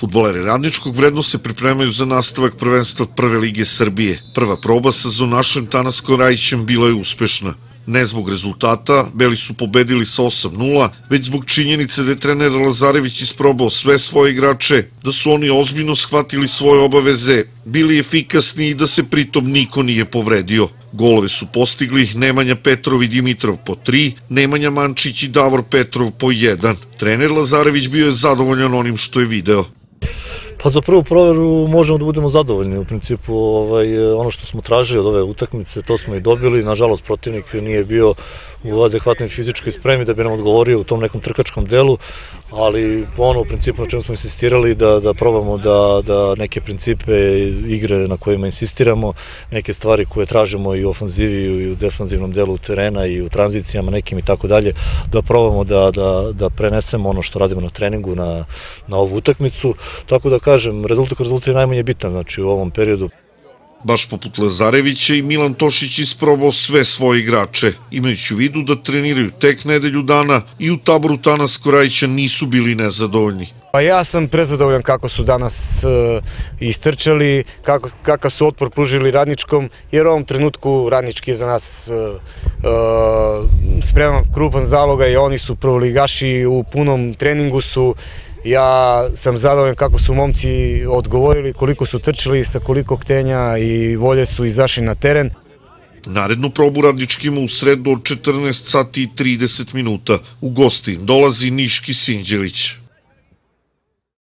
Futboleri radničkog vredno se pripremaju za nastavak prvenstva Prve lige Srbije. Prva proba sa zonašem Tanaskom Rajićem bila je uspešna. Ne zbog rezultata, Beli su pobedili sa 8-0, već zbog činjenice da je trener Lazarević isprobao sve svoje igrače, da su oni ozbiljno shvatili svoje obaveze, bili efikasni i da se pritom niko nije povredio. Golove su postigli Nemanja Petrov i Dimitrov po 3, Nemanja Mančić i Davor Petrov po 1. Trener Lazarević bio je zadovoljan onim što je video. Pa za prvu proveru možemo da budemo zadovoljni. U principu ovaj, ono što smo tražili od ove utakmice, to smo i dobili. Nažalost, protivnik nije bio u adekvatnoj fizičkoj spremi da bi nam odgovorio u tom nekom trkačkom delu ali ono u principu na čemu smo insistirali da, da probamo da, da neke principe igre na kojima insistiramo, neke stvari koje tražimo i u ofanzivi i u defanzivnom delu terena i u tranzicijama nekim i tako dalje, da probamo da, da, da prenesemo ono što radimo na treningu na, na ovu utakmicu, tako da kažem, rezultat kao rezultat je najmanje bitan znači, u ovom periodu. Baš poput Lazarevića i Milan Tošić isprobao sve svoje igrače, imajući u vidu da treniraju tek nedelju dana i u taboru Tana Skorajića nisu bili nezadovoljni. Pa ja sam prezadovoljan kako su danas e, istrčali, kako, kakav su otpor pružili radničkom, jer u ovom trenutku radnički je za nas e, e, spreman krupan zaloga i oni su prvoligaši u punom treningu su Ja sam zadovoljan kako su momci odgovorili, koliko su trčili, sa koliko htenja i volje su izašli na teren. Narednu probu radničkima u sredu od 14 sati i 30 minuta. U gosti dolazi Niški Sinđelić.